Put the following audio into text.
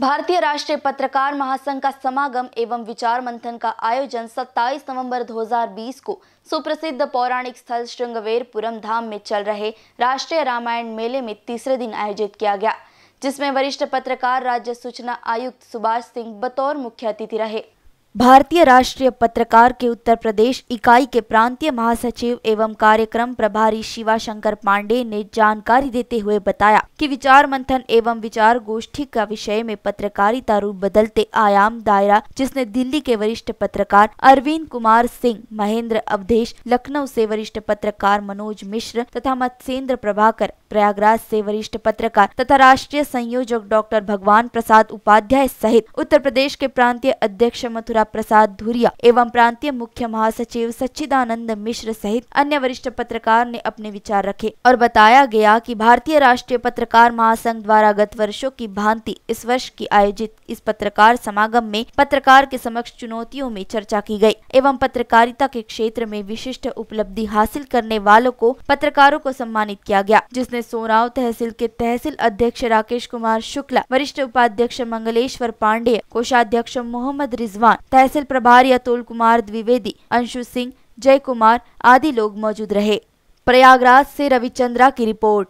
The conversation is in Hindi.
भारतीय राष्ट्रीय पत्रकार महासंघ का समागम एवं विचार मंथन का आयोजन 27 नवंबर 2020 को सुप्रसिद्ध पौराणिक स्थल श्रृंगवेरपुरम धाम में चल रहे राष्ट्रीय रामायण मेले में तीसरे दिन आयोजित किया गया जिसमें वरिष्ठ पत्रकार राज्य सूचना आयुक्त सुभाष सिंह बतौर मुख्य अतिथि रहे भारतीय राष्ट्रीय पत्रकार के उत्तर प्रदेश इकाई के प्रांतीय महासचिव एवं कार्यक्रम प्रभारी शिवा शंकर पांडे ने जानकारी देते हुए बताया कि विचार मंथन एवं विचार गोष्ठी का विषय में पत्रकारिता रूप बदलते आयाम दायरा जिसने दिल्ली के वरिष्ठ पत्रकार अरविंद कुमार सिंह महेंद्र अवधेश लखनऊ से वरिष्ठ पत्रकार मनोज मिश्र तथा मत्स्येंद्र प्रभाकर प्रयागराज से वरिष्ठ पत्रकार तथा राष्ट्रीय संयोजक डॉक्टर भगवान प्रसाद उपाध्याय सहित उत्तर प्रदेश के प्रांतीय अध्यक्ष मथुरा प्रसाद धुरिया एवं प्रांतीय मुख्य महासचिव सच्चिदानंद मिश्र सहित अन्य वरिष्ठ पत्रकार ने अपने विचार रखे और बताया गया कि भारतीय राष्ट्रीय पत्रकार महासंघ द्वारा गत वर्षों की भांति इस वर्ष की आयोजित इस पत्रकार समागम में पत्रकार के समक्ष चुनौतियों में चर्चा की गयी एवं पत्रकारिता के क्षेत्र में विशिष्ट उपलब्धि हासिल करने वालों को पत्रकारों को सम्मानित किया गया जिसने सोराव तहसील के तहसील अध्यक्ष राकेश कुमार शुक्ला वरिष्ठ उपाध्यक्ष मंगलेश्वर पांडे कोषाध्यक्ष मोहम्मद रिजवान तहसील प्रभारी अतुल कुमार द्विवेदी अंशु सिंह जय कुमार आदि लोग मौजूद रहे प्रयागराज से रविचंद्रा की रिपोर्ट